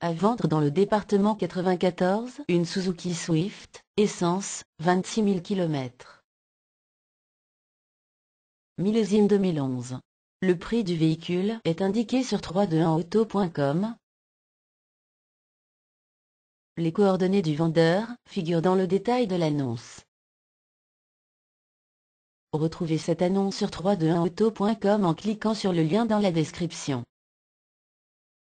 À vendre dans le département 94 une Suzuki Swift, essence, 26 000 km. Millésime 2011. Le prix du véhicule est indiqué sur 321auto.com. Les coordonnées du vendeur figurent dans le détail de l'annonce. Retrouvez cette annonce sur 321auto.com en cliquant sur le lien dans la description.